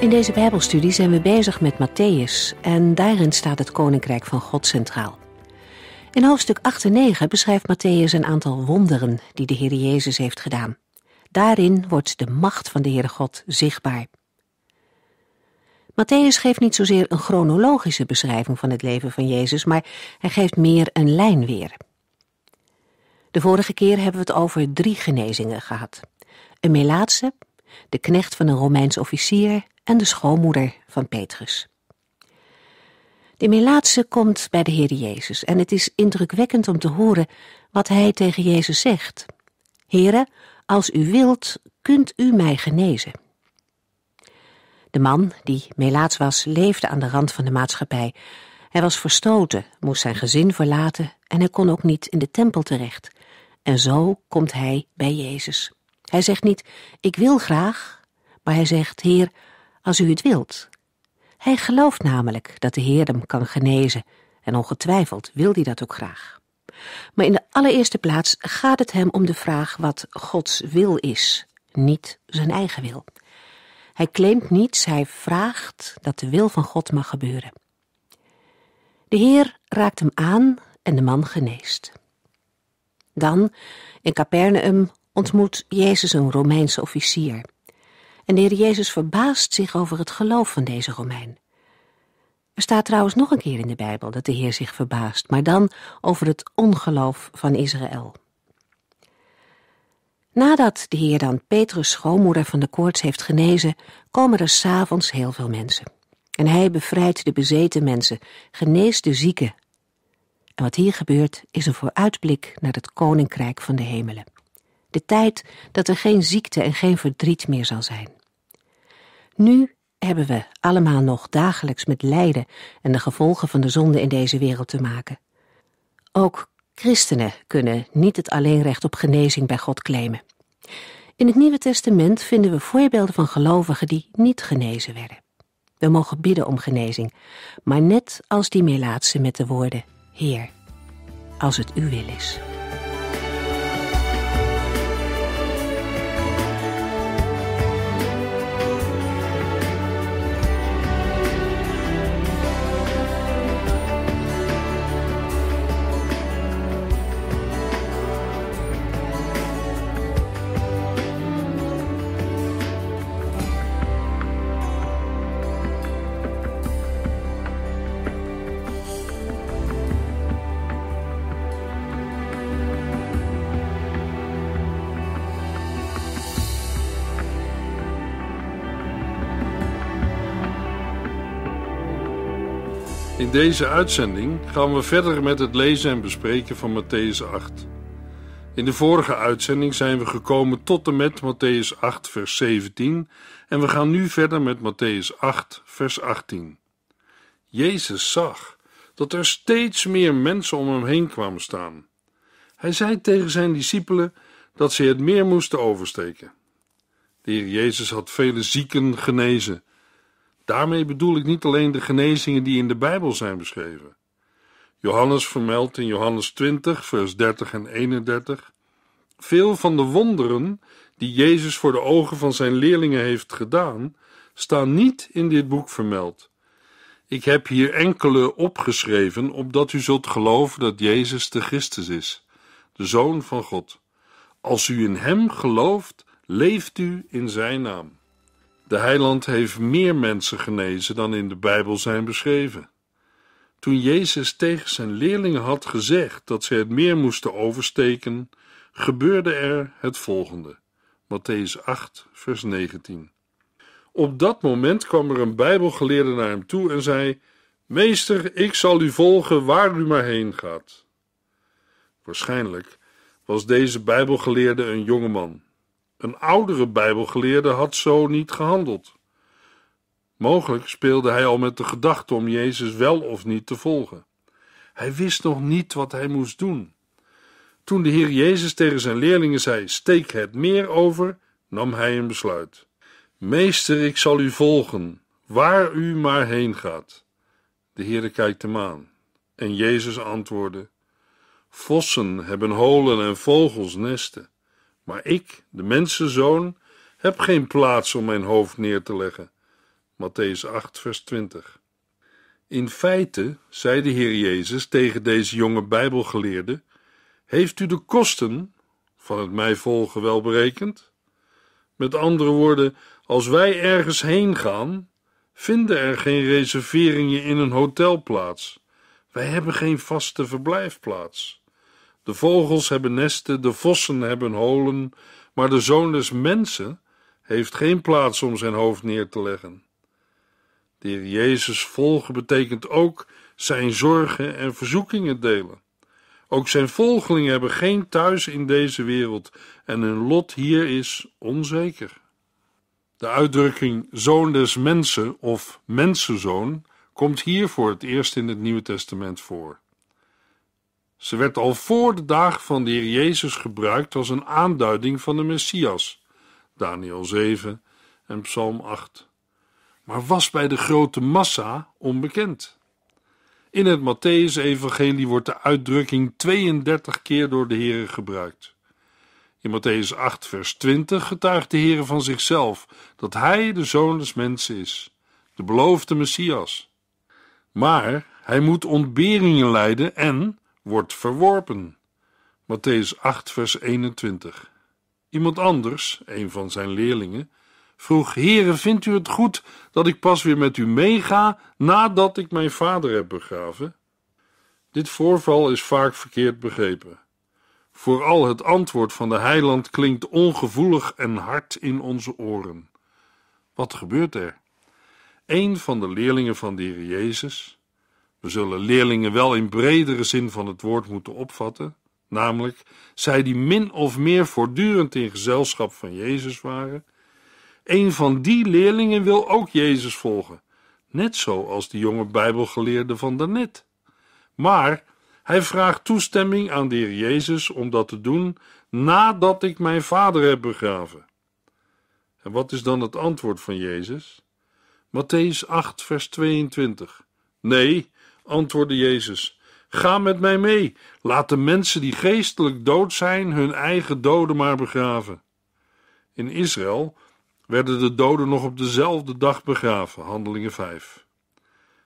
In deze Bijbelstudie zijn we bezig met Matthäus en daarin staat het Koninkrijk van God centraal. In hoofdstuk 8 en 9 beschrijft Matthäus een aantal wonderen die de Heer Jezus heeft gedaan. Daarin wordt de macht van de Heere God zichtbaar. Matthäus geeft niet zozeer een chronologische beschrijving van het leven van Jezus, maar hij geeft meer een lijn weer. De vorige keer hebben we het over drie genezingen gehad: een Melaatse, de knecht van een Romeins officier en de schoonmoeder van Petrus. De Melaatse komt bij de Heer Jezus en het is indrukwekkend om te horen wat hij tegen Jezus zegt. Here, als u wilt, kunt u mij genezen. De man, die Melaats was, leefde aan de rand van de maatschappij. Hij was verstoten, moest zijn gezin verlaten en hij kon ook niet in de tempel terecht. En zo komt hij bij Jezus. Hij zegt niet, ik wil graag, maar hij zegt, Heer, als u het wilt. Hij gelooft namelijk dat de Heer hem kan genezen, en ongetwijfeld wil hij dat ook graag. Maar in de allereerste plaats gaat het hem om de vraag wat Gods wil is, niet zijn eigen wil. Hij claimt niets, hij vraagt dat de wil van God mag gebeuren. De Heer raakt hem aan en de man geneest. Dan, in Capernaum, ontmoet Jezus een Romeinse officier. En de Heer Jezus verbaast zich over het geloof van deze Romein. Er staat trouwens nog een keer in de Bijbel dat de Heer zich verbaast, maar dan over het ongeloof van Israël. Nadat de Heer dan Petrus' schoonmoeder van de koorts heeft genezen, komen er s'avonds heel veel mensen. En hij bevrijdt de bezeten mensen, geneest de zieken. En wat hier gebeurt is een vooruitblik naar het koninkrijk van de hemelen. De tijd dat er geen ziekte en geen verdriet meer zal zijn. Nu hebben we allemaal nog dagelijks met lijden en de gevolgen van de zonde in deze wereld te maken. Ook christenen kunnen niet het alleenrecht op genezing bij God claimen. In het Nieuwe Testament vinden we voorbeelden van gelovigen die niet genezen werden. We mogen bidden om genezing, maar net als die Melaatse met de woorden: Heer, als het uw wil is. In deze uitzending gaan we verder met het lezen en bespreken van Matthäus 8. In de vorige uitzending zijn we gekomen tot en met Matthäus 8, vers 17 en we gaan nu verder met Matthäus 8, vers 18. Jezus zag dat er steeds meer mensen om hem heen kwamen staan. Hij zei tegen zijn discipelen dat ze het meer moesten oversteken. De Heer Jezus had vele zieken genezen Daarmee bedoel ik niet alleen de genezingen die in de Bijbel zijn beschreven. Johannes vermeldt in Johannes 20, vers 30 en 31 veel van de wonderen die Jezus voor de ogen van zijn leerlingen heeft gedaan, staan niet in dit boek vermeld. Ik heb hier enkele opgeschreven, opdat u zult geloven dat Jezus de Christus is, de Zoon van God. Als u in Hem gelooft, leeft u in Zijn naam. De heiland heeft meer mensen genezen dan in de Bijbel zijn beschreven. Toen Jezus tegen zijn leerlingen had gezegd dat ze het meer moesten oversteken, gebeurde er het volgende. Matthäus 8, vers 19. Op dat moment kwam er een Bijbelgeleerde naar hem toe en zei: Meester, ik zal u volgen waar u maar heen gaat. Waarschijnlijk was deze Bijbelgeleerde een jongeman een oudere Bijbelgeleerde had zo niet gehandeld. Mogelijk speelde hij al met de gedachte om Jezus wel of niet te volgen. Hij wist nog niet wat hij moest doen. Toen de Heer Jezus tegen zijn leerlingen zei: Steek het meer over, nam hij een besluit. Meester, ik zal u volgen, waar u maar heen gaat. De Heer kijkt hem aan. En Jezus antwoordde: Vossen hebben holen en vogels nesten maar ik, de mensenzoon, heb geen plaats om mijn hoofd neer te leggen. Matthäus 8, vers 20. In feite zei de Heer Jezus tegen deze jonge Bijbelgeleerde: Heeft u de kosten van het mij volgen wel berekend? Met andere woorden, als wij ergens heen gaan, vinden er geen reserveringen in een hotel plaats. Wij hebben geen vaste verblijfplaats. De vogels hebben nesten, de vossen hebben holen, maar de zoon des mensen heeft geen plaats om zijn hoofd neer te leggen. De heer Jezus volgen betekent ook zijn zorgen en verzoekingen delen. Ook zijn volgelingen hebben geen thuis in deze wereld en hun lot hier is onzeker. De uitdrukking zoon des mensen of mensenzoon komt hier voor het eerst in het Nieuwe Testament voor. Ze werd al voor de dag van de Heer Jezus gebruikt als een aanduiding van de Messias. Daniel 7 en Psalm 8. Maar was bij de grote massa onbekend. In het Matthäus-evangelie wordt de uitdrukking 32 keer door de Heer gebruikt. In Matthäus 8, vers 20 getuigt de Heer van zichzelf dat Hij de Zoon des Mensen is, de beloofde Messias. Maar Hij moet ontberingen lijden en, wordt verworpen. Matthäus 8, vers 21. Iemand anders, een van zijn leerlingen, vroeg: Heere, vindt u het goed dat ik pas weer met u meega nadat ik mijn vader heb begraven? Dit voorval is vaak verkeerd begrepen. Vooral het antwoord van de heiland klinkt ongevoelig en hard in onze oren. Wat gebeurt er? Een van de leerlingen van de Heer Jezus, we zullen leerlingen wel in bredere zin van het woord moeten opvatten, namelijk zij die min of meer voortdurend in gezelschap van Jezus waren. Een van die leerlingen wil ook Jezus volgen, net zoals die jonge Bijbelgeleerde van daarnet. Maar hij vraagt toestemming aan de Heer Jezus om dat te doen nadat ik mijn vader heb begraven. En wat is dan het antwoord van Jezus? Matthäus 8, vers 22. Nee, antwoordde Jezus. Ga met mij mee. Laat de mensen die geestelijk dood zijn hun eigen doden maar begraven. In Israël werden de doden nog op dezelfde dag begraven, Handelingen 5.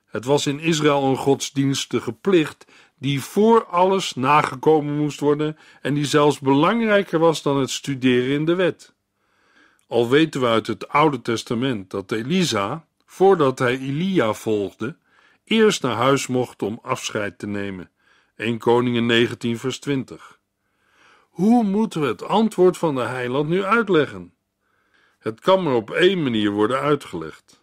Het was in Israël een godsdienstige plicht die voor alles nagekomen moest worden en die zelfs belangrijker was dan het studeren in de wet. Al weten we uit het Oude Testament dat Elisa, voordat hij Elia volgde, eerst naar huis mocht om afscheid te nemen. 1 Koningen 19, vers 20. Hoe moeten we het antwoord van de heiland nu uitleggen? Het kan maar op één manier worden uitgelegd.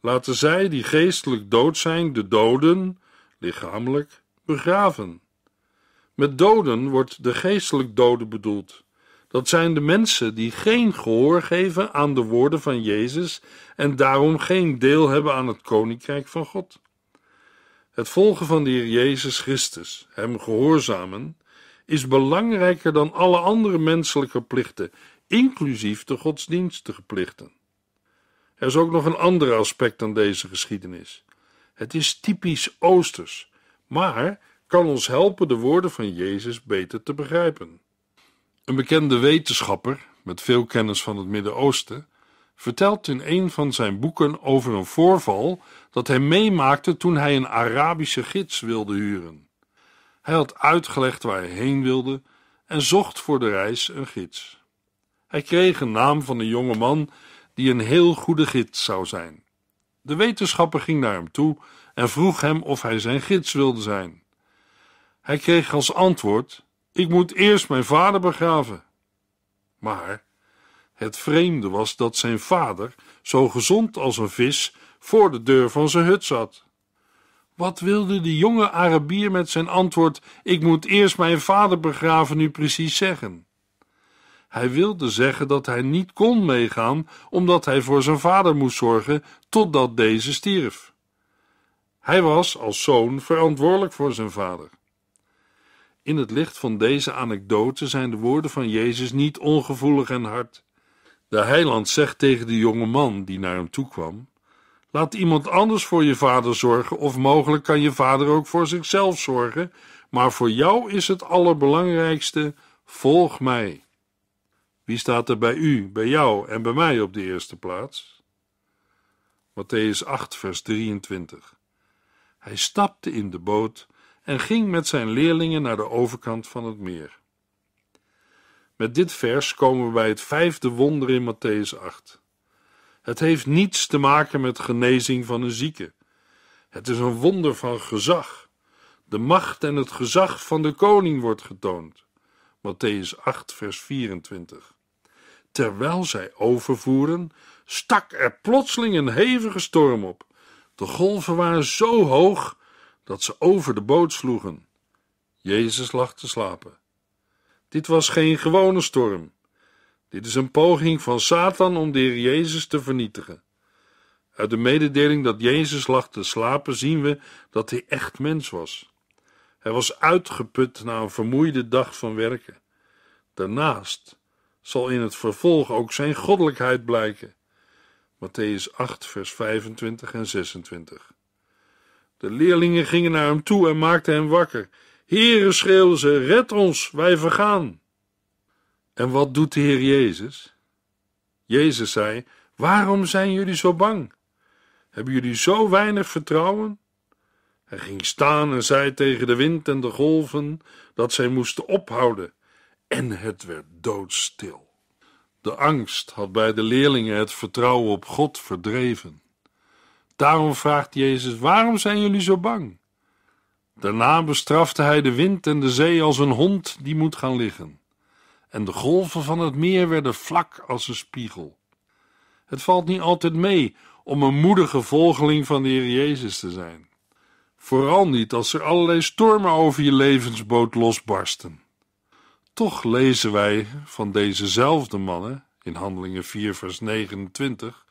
Laten zij die geestelijk dood zijn, de doden, lichamelijk, begraven. Met doden wordt de geestelijk dode bedoeld. Dat zijn de mensen die geen gehoor geven aan de woorden van Jezus en daarom geen deel hebben aan het koninkrijk van God. Het volgen van de Heer Jezus Christus, Hem gehoorzamen, is belangrijker dan alle andere menselijke plichten, inclusief de godsdienstige plichten. Er is ook nog een ander aspect aan deze geschiedenis. Het is typisch Oosters, maar kan ons helpen de woorden van Jezus beter te begrijpen. Een bekende wetenschapper met veel kennis van het Midden-Oosten vertelt in een van zijn boeken over een voorval dat hij meemaakte toen hij een Arabische gids wilde huren. Hij had uitgelegd waar hij heen wilde en zocht voor de reis een gids. Hij kreeg een naam van een jonge man die een heel goede gids zou zijn. De wetenschapper ging naar hem toe en vroeg hem of hij zijn gids wilde zijn. Hij kreeg als antwoord: Ik moet eerst mijn vader begraven. Maar het vreemde was dat zijn vader, zo gezond als een vis, voor de deur van zijn hut zat. Wat wilde de jonge Arabier met zijn antwoord: Ik moet eerst mijn vader begraven, nu precies zeggen? Hij wilde zeggen dat hij niet kon meegaan, omdat hij voor zijn vader moest zorgen totdat deze stierf. Hij was als zoon verantwoordelijk voor zijn vader. In het licht van deze anekdote zijn de woorden van Jezus niet ongevoelig en hard. De heiland zegt tegen de jonge man die naar hem toe kwam: Laat iemand anders voor je vader zorgen, of mogelijk kan je vader ook voor zichzelf zorgen, maar voor jou is het allerbelangrijkste: volg mij. Wie staat er bij u, bij jou en bij mij op de eerste plaats? Matthäus 8, vers 23. Hij stapte in de boot en ging met zijn leerlingen naar de overkant van het meer. Met dit vers komen we bij het vijfde wonder in Matthäus 8. Het heeft niets te maken met genezing van een zieke. Het is een wonder van gezag. De macht en het gezag van de koning wordt getoond. Matthäus 8, vers 24. Terwijl zij overvoeren, stak er plotseling een hevige storm op. De golven waren zo hoog dat ze over de boot sloegen. Jezus lag te slapen. Dit was geen gewone storm. Dit is een poging van Satan om de Heer Jezus te vernietigen. Uit de mededeling dat Jezus lag te slapen zien we dat hij echt mens was. Hij was uitgeput na een vermoeide dag van werken. Daarnaast zal in het vervolg ook zijn goddelijkheid blijken. Matthäus 8, vers 25 en 26. De leerlingen gingen naar hem toe en maakten hem wakker. Here, schreeuwen ze, red ons, wij vergaan. En wat doet de Heer Jezus? Jezus zei: Waarom zijn jullie zo bang? Hebben jullie zo weinig vertrouwen? Hij ging staan en zei tegen de wind en de golven dat zij moesten ophouden. En het werd doodstil. De angst had bij de leerlingen het vertrouwen op God verdreven. Daarom vraagt Jezus: Waarom zijn jullie zo bang? Daarna bestrafte hij de wind en de zee als een hond die moet gaan liggen. En de golven van het meer werden vlak als een spiegel. Het valt niet altijd mee om een moedige volgeling van de Heer Jezus te zijn. Vooral niet als er allerlei stormen over je levensboot losbarsten. Toch lezen wij van dezezelfde mannen, in Handelingen 4, vers 29,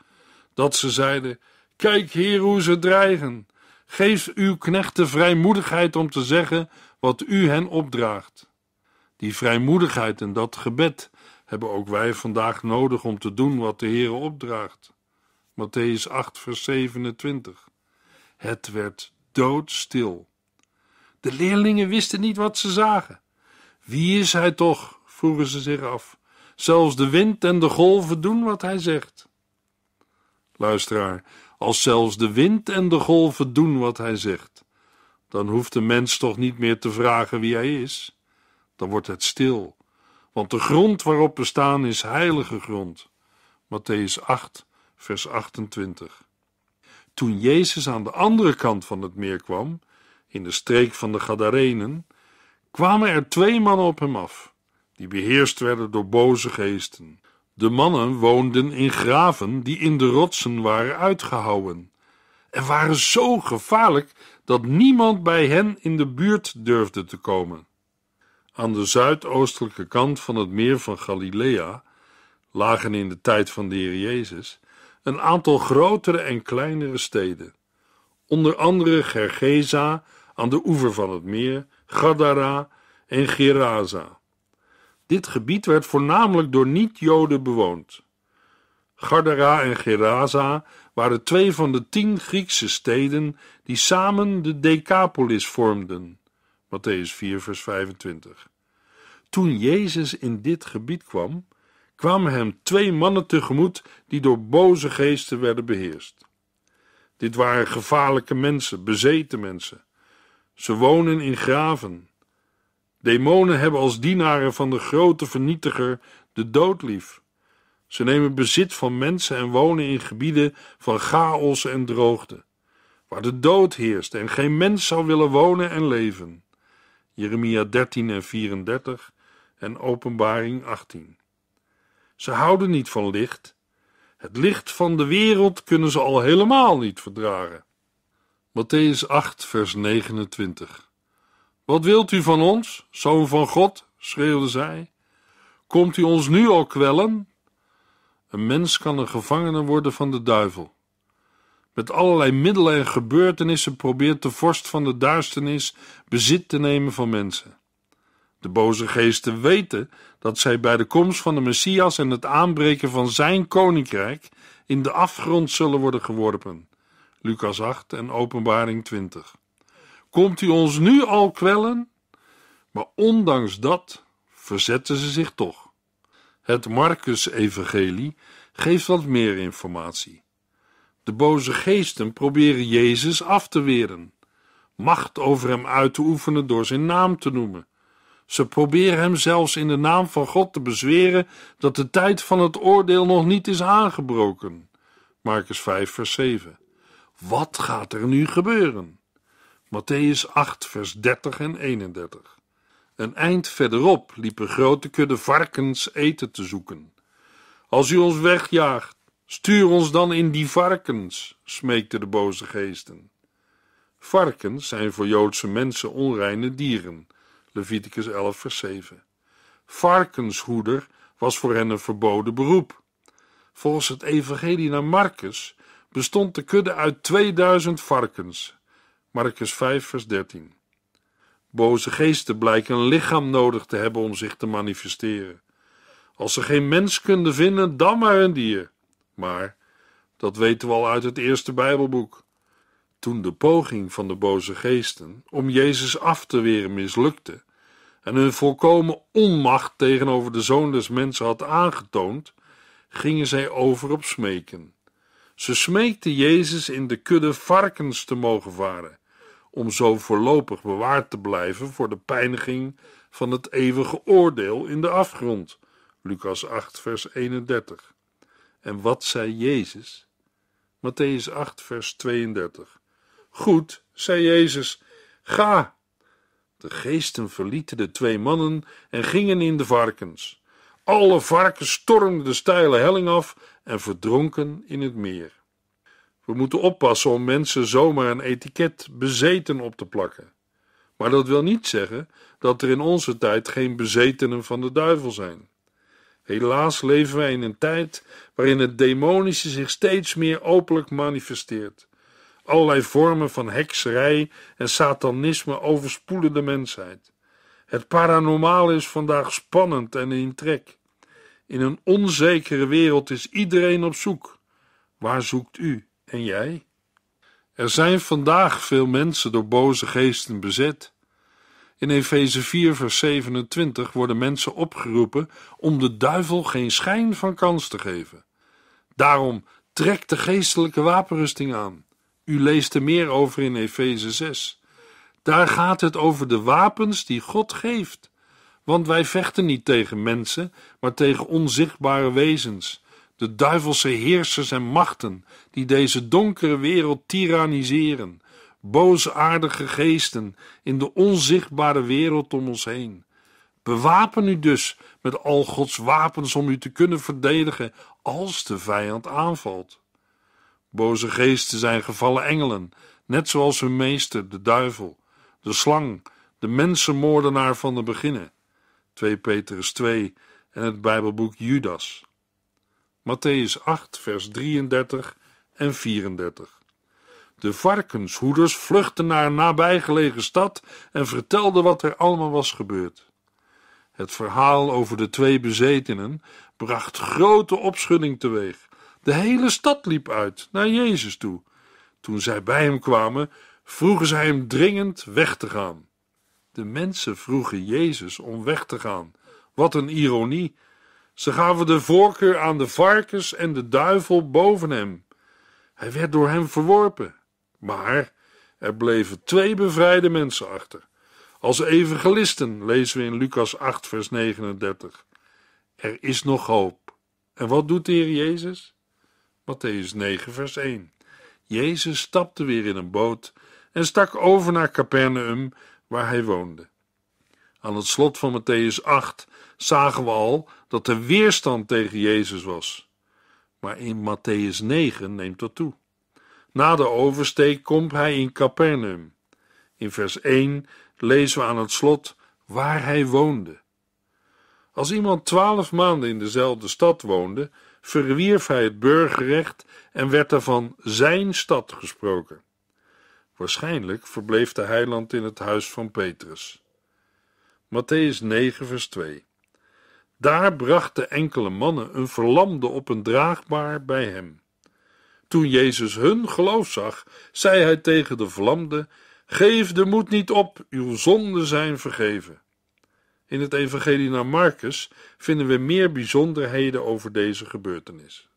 dat ze zeiden: Kijk hier hoe ze dreigen. Geef uw knechten vrijmoedigheid om te zeggen wat u hen opdraagt. Die vrijmoedigheid en dat gebed hebben ook wij vandaag nodig om te doen wat de Heer opdraagt. Matthäus 8, vers 27. Het werd doodstil. De leerlingen wisten niet wat ze zagen. Wie is hij toch? vroegen ze zich af. Zelfs de wind en de golven doen wat hij zegt luisteraar, als zelfs de wind en de golven doen wat hij zegt, dan hoeft de mens toch niet meer te vragen wie hij is. Dan wordt het stil, want de grond waarop we staan is heilige grond. Matthäus 8, vers 28. Toen Jezus aan de andere kant van het meer kwam, in de streek van de Gadarenen, kwamen er twee mannen op hem af, die beheerst werden door boze geesten de mannen woonden in graven die in de rotsen waren uitgehouwen en waren zo gevaarlijk dat niemand bij hen in de buurt durfde te komen. Aan de zuidoostelijke kant van het meer van Galilea lagen in de tijd van de Heer Jezus een aantal grotere en kleinere steden, onder andere Gergesa aan de oever van het meer, Gadara en Geraza. Dit gebied werd voornamelijk door niet-Joden bewoond. Gardera en Gerasa waren twee van de tien Griekse steden die samen de Decapolis vormden. Matthäus 4, vers 25. Toen Jezus in dit gebied kwam, kwamen hem twee mannen tegemoet die door boze geesten werden beheerst. Dit waren gevaarlijke mensen, bezeten mensen. Ze wonen in graven, Demonen hebben als dienaren van de grote vernietiger de dood lief. Ze nemen bezit van mensen en wonen in gebieden van chaos en droogte, waar de dood heerst en geen mens zou willen wonen en leven. Jeremia 13 en 34 en Openbaring 18. Ze houden niet van licht. Het licht van de wereld kunnen ze al helemaal niet verdragen. Matthäus 8, vers 29. Wat wilt u van ons, zoon van God? schreeuwde zij. Komt u ons nu al kwellen? Een mens kan een gevangene worden van de duivel. Met allerlei middelen en gebeurtenissen probeert de vorst van de duisternis bezit te nemen van mensen. De boze geesten weten dat zij bij de komst van de Messias en het aanbreken van zijn koninkrijk in de afgrond zullen worden geworpen. Lucas 8 en Openbaring 20. Komt u ons nu al kwellen? Maar ondanks dat verzetten ze zich toch. Het Marcus-evangelie geeft wat meer informatie. De boze geesten proberen Jezus af te weren, macht over hem uit te oefenen door zijn naam te noemen. Ze proberen hem zelfs in de naam van God te bezweren dat de tijd van het oordeel nog niet is aangebroken. Marcus 5, vers 7. Wat gaat er nu gebeuren? Matthäus 8, vers 30 en 31. Een eind verderop liepen grote kudde varkens eten te zoeken. Als u ons wegjaagt, stuur ons dan in die varkens, smeekten de boze geesten. Varkens zijn voor Joodse mensen onreine dieren. Leviticus 11, vers 7. Varkenshoeder was voor hen een verboden beroep. Volgens het Evangelie naar Marcus bestond de kudde uit 2000 varkens, Marcus 5, vers 13. Boze geesten blijken een lichaam nodig te hebben om zich te manifesteren. Als ze geen mens kunnen vinden, dan maar een dier. Maar dat weten we al uit het eerste Bijbelboek. Toen de poging van de boze geesten om Jezus af te weren mislukte en hun volkomen onmacht tegenover de zoon des mensen had aangetoond, gingen zij over op smeken. Ze smeekten Jezus in de kudde varkens te mogen varen om zo voorlopig bewaard te blijven voor de pijniging van het eeuwige oordeel in de afgrond. Lucas 8, vers 31. En wat zei Jezus? Matthäus 8, vers 32. Goed, zei Jezus, ga. De geesten verlieten de twee mannen en gingen in de varkens. Alle varkens stormden de steile helling af en verdronken in het meer. We moeten oppassen om mensen zomaar een etiket bezeten op te plakken. Maar dat wil niet zeggen dat er in onze tijd geen bezetenen van de duivel zijn. Helaas leven wij in een tijd waarin het demonische zich steeds meer openlijk manifesteert. Allerlei vormen van hekserij en satanisme overspoelen de mensheid. Het paranormale is vandaag spannend en in trek. In een onzekere wereld is iedereen op zoek. Waar zoekt u? En jij? Er zijn vandaag veel mensen door boze geesten bezet. In Efeze 4, vers 27 worden mensen opgeroepen om de duivel geen schijn van kans te geven. Daarom trek de geestelijke wapenrusting aan. U leest er meer over in Efeze 6. Daar gaat het over de wapens die God geeft. Want wij vechten niet tegen mensen, maar tegen onzichtbare wezens de duivelse heersers en machten die deze donkere wereld tiranniseren, boosaardige geesten in de onzichtbare wereld om ons heen. Bewapen u dus met al Gods wapens om u te kunnen verdedigen als de vijand aanvalt. Boze geesten zijn gevallen engelen, net zoals hun meester, de duivel, de slang, de mensenmoordenaar van de beginnen. 2 Petrus 2 en het Bijbelboek Judas. Matthäus 8, vers 33 en 34. De varkenshoeders vluchtten naar een nabijgelegen stad en vertelden wat er allemaal was gebeurd. Het verhaal over de twee bezetenen bracht grote opschudding teweeg. De hele stad liep uit naar Jezus toe. Toen zij bij hem kwamen, vroegen zij hem dringend weg te gaan. De mensen vroegen Jezus om weg te gaan. Wat een ironie! Ze gaven de voorkeur aan de varkens en de duivel boven hem. Hij werd door hem verworpen. Maar er bleven twee bevrijde mensen achter. Als evangelisten lezen we in Lucas 8, vers 39. Er is nog hoop. En wat doet de Heer Jezus? Matthäus 9, vers 1. Jezus stapte weer in een boot en stak over naar Capernaum, waar hij woonde. Aan het slot van Matthäus 8 zagen we al dat de weerstand tegen Jezus was. Maar in Matthäus 9 neemt dat toe. Na de oversteek komt hij in Capernaum. In vers 1 lezen we aan het slot waar hij woonde. Als iemand twaalf maanden in dezelfde stad woonde, verwierf hij het burgerrecht en werd er van zijn stad gesproken. Waarschijnlijk verbleef de heiland in het huis van Petrus. Matthäus 9, vers 2. Daar brachten enkele mannen een verlamde op een draagbaar bij hem. Toen Jezus hun geloof zag, zei hij tegen de verlamde: Geef de moed niet op, uw zonden zijn vergeven. In het Evangelie naar Marcus vinden we meer bijzonderheden over deze gebeurtenis.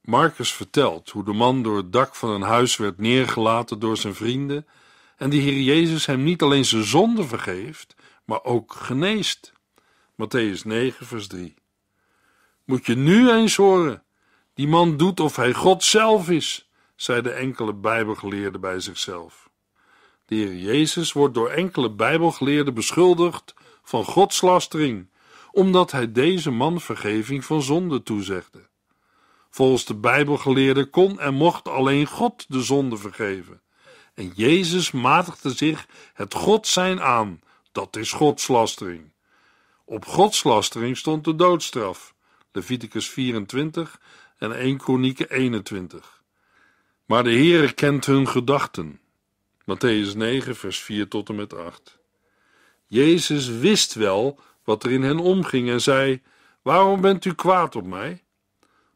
Marcus vertelt hoe de man door het dak van een huis werd neergelaten door zijn vrienden en de Heer Jezus hem niet alleen zijn zonde vergeeft, maar ook geneest. Matthäus 9, vers 3. Moet je nu eens horen. Die man doet of hij God zelf is, zeiden enkele Bijbelgeleerde bij zichzelf. De Heer Jezus wordt door enkele Bijbelgeleerden beschuldigd van godslastering, omdat hij deze man vergeving van zonde toezegde. Volgens de Bijbelgeleerden kon en mocht alleen God de zonde vergeven. En Jezus matigde zich het God zijn aan, dat is godslastering. Op godslastering stond de doodstraf. Leviticus 24 en 1 Kronieken 21. Maar de Heere kent hun gedachten. Matthäus 9 vers 4 tot en met 8. Jezus wist wel wat er in hen omging en zei: Waarom bent u kwaad op mij?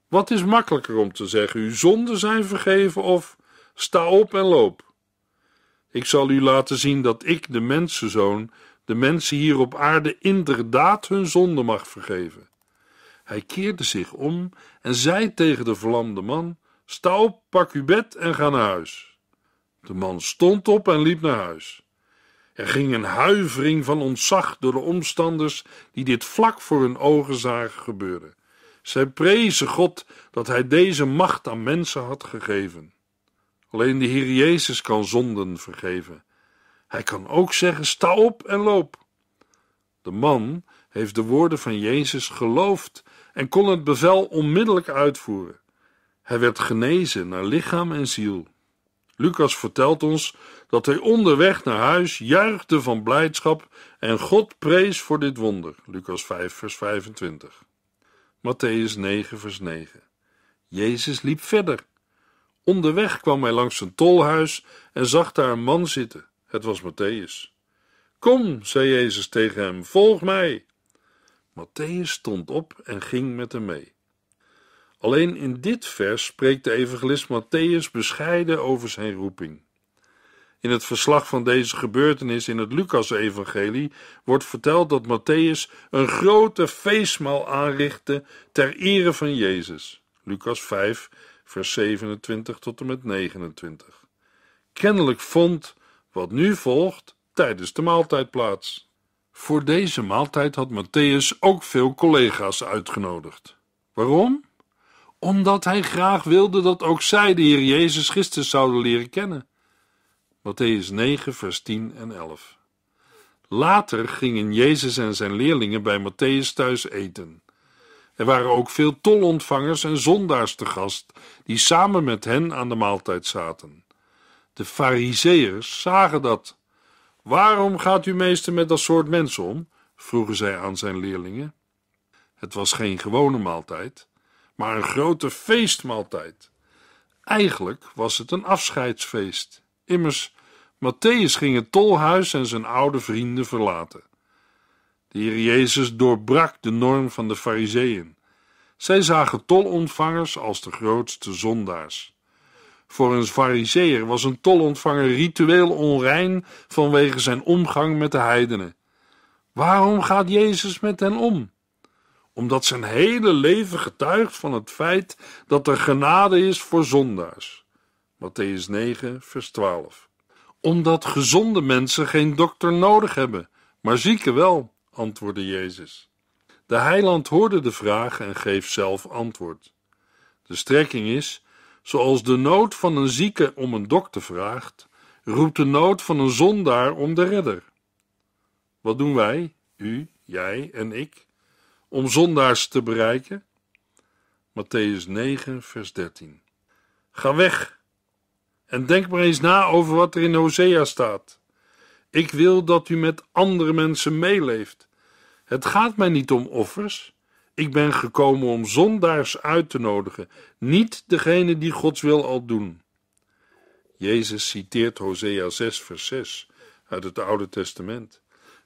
Wat is makkelijker om te zeggen: Uw zonden zijn vergeven of sta op en loop? Ik zal u laten zien dat ik, de mensenzoon, de mensen hier op aarde inderdaad hun zonde mag vergeven. Hij keerde zich om en zei tegen de verlamde man: Sta op, pak uw bed en ga naar huis. De man stond op en liep naar huis. Er ging een huivering van ontzag door de omstanders die dit vlak voor hun ogen zagen gebeuren. Zij prezen God dat Hij deze macht aan mensen had gegeven. Alleen de Heer Jezus kan zonden vergeven. Hij kan ook zeggen: sta op en loop. De man heeft de woorden van Jezus geloofd en kon het bevel onmiddellijk uitvoeren. Hij werd genezen naar lichaam en ziel. Lucas vertelt ons dat hij onderweg naar huis juichte van blijdschap en God prees voor dit wonder. Lucas 5, vers 25. Matthäus 9, vers 9. Jezus liep verder. Onderweg kwam hij langs een tolhuis en zag daar een man zitten. Het was Matthäus. Kom, zei Jezus tegen hem, volg mij. Matthäus stond op en ging met hem mee. Alleen in dit vers spreekt de evangelist Matthäus bescheiden over zijn roeping. In het verslag van deze gebeurtenis in het Lucas-evangelie wordt verteld dat Matthäus een grote feestmaal aanrichtte ter ere van Jezus. Lucas 5, vers 27 tot en met 29. Kennelijk vond wat nu volgt tijdens de maaltijd plaats. Voor deze maaltijd had Matthäus ook veel collega's uitgenodigd. Waarom? Omdat hij graag wilde dat ook zij de Heer Jezus Christus zouden leren kennen. Matthäus 9, vers 10 en 11. Later gingen Jezus en zijn leerlingen bij Matthäus thuis eten. Er waren ook veel tolontvangers en zondaars te gast, die samen met hen aan de maaltijd zaten. De Fariseërs zagen dat. Waarom gaat uw meester met dat soort mensen om? vroegen zij aan zijn leerlingen. Het was geen gewone maaltijd, maar een grote feestmaaltijd. Eigenlijk was het een afscheidsfeest. Immers, Matthäus ging het tolhuis en zijn oude vrienden verlaten. De Heer Jezus doorbrak de norm van de Fariseeën. Zij zagen tolontvangers als de grootste zondaars. Voor een fariseer was een tolontvanger ritueel onrein vanwege zijn omgang met de heidenen. Waarom gaat Jezus met hen om? Omdat zijn hele leven getuigt van het feit dat er genade is voor zondaars. Matthäus 9, vers 12. Omdat gezonde mensen geen dokter nodig hebben, maar zieken wel, antwoordde Jezus. De heiland hoorde de vraag en geeft zelf antwoord. De strekking is Zoals de nood van een zieke om een dokter vraagt, roept de nood van een zondaar om de redder. Wat doen wij, u, jij en ik, om zondaars te bereiken? Matthäus 9, vers 13. Ga weg en denk maar eens na over wat er in Hosea staat. Ik wil dat u met andere mensen meeleeft. Het gaat mij niet om offers. Ik ben gekomen om zondaars uit te nodigen, niet degene die Gods wil al doen. Jezus citeert Hosea 6, vers 6 uit het Oude Testament.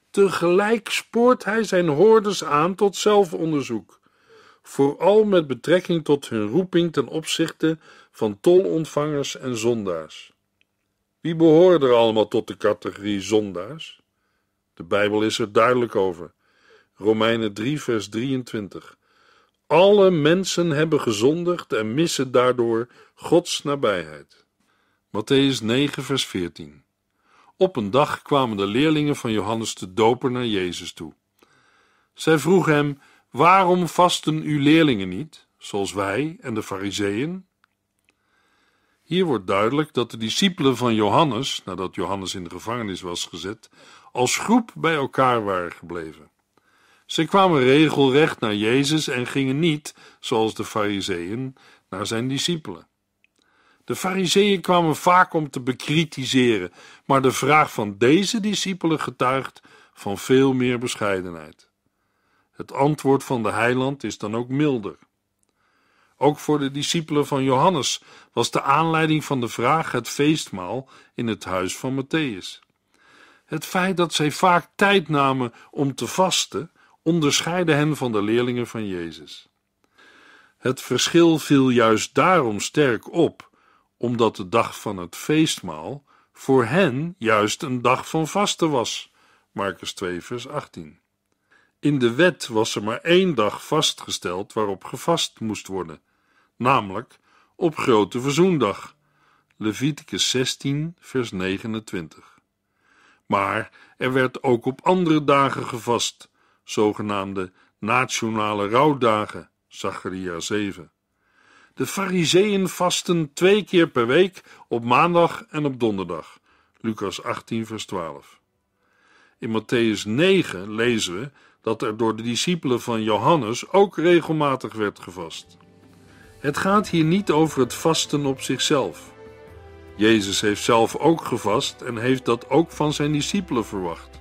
Tegelijk spoort hij zijn hoorders aan tot zelfonderzoek, vooral met betrekking tot hun roeping ten opzichte van tolontvangers en zondaars. Wie behoren er allemaal tot de categorie zondaars? De Bijbel is er duidelijk over. Romeinen 3, vers 23. Alle mensen hebben gezondigd en missen daardoor Gods nabijheid. Matthäus 9, vers 14. Op een dag kwamen de leerlingen van Johannes de Doper naar Jezus toe. Zij vroegen hem: Waarom vasten uw leerlingen niet, zoals wij en de Fariseeën? Hier wordt duidelijk dat de discipelen van Johannes, nadat Johannes in de gevangenis was gezet, als groep bij elkaar waren gebleven. Ze kwamen regelrecht naar Jezus en gingen niet, zoals de Fariseeën, naar zijn discipelen. De Fariseeën kwamen vaak om te bekritiseren, maar de vraag van deze discipelen getuigt van veel meer bescheidenheid. Het antwoord van de heiland is dan ook milder. Ook voor de discipelen van Johannes was de aanleiding van de vraag het feestmaal in het huis van Matthäus. Het feit dat zij vaak tijd namen om te vasten, onderscheidde hen van de leerlingen van Jezus. Het verschil viel juist daarom sterk op, omdat de dag van het feestmaal voor hen juist een dag van vasten was. Marcus 2, vers 18. In de wet was er maar één dag vastgesteld waarop gevast moest worden, namelijk op Grote Verzoendag. Leviticus 16, vers 29. Maar er werd ook op andere dagen gevast zogenaamde nationale rouwdagen, Zacharia 7. De fariseeën vasten twee keer per week op maandag en op donderdag, Lucas 18 vers 12. In Matthäus 9 lezen we dat er door de discipelen van Johannes ook regelmatig werd gevast. Het gaat hier niet over het vasten op zichzelf. Jezus heeft zelf ook gevast en heeft dat ook van zijn discipelen verwacht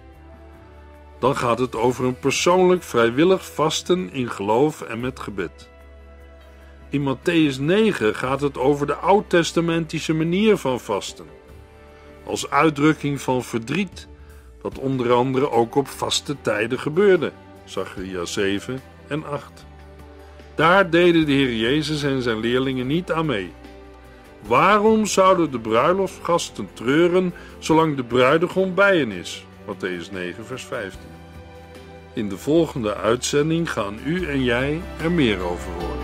dan gaat het over een persoonlijk vrijwillig vasten in geloof en met gebed. In Matthäus 9 gaat het over de oud-testamentische manier van vasten, als uitdrukking van verdriet, dat onder andere ook op vaste tijden gebeurde, Zachariah 7 en 8. Daar deden de Heer Jezus en zijn leerlingen niet aan mee. Waarom zouden de bruiloftsgasten treuren zolang de bruidegom bij hen is? Matthäus 9, vers 15. In de volgende uitzending gaan u en jij er meer over horen.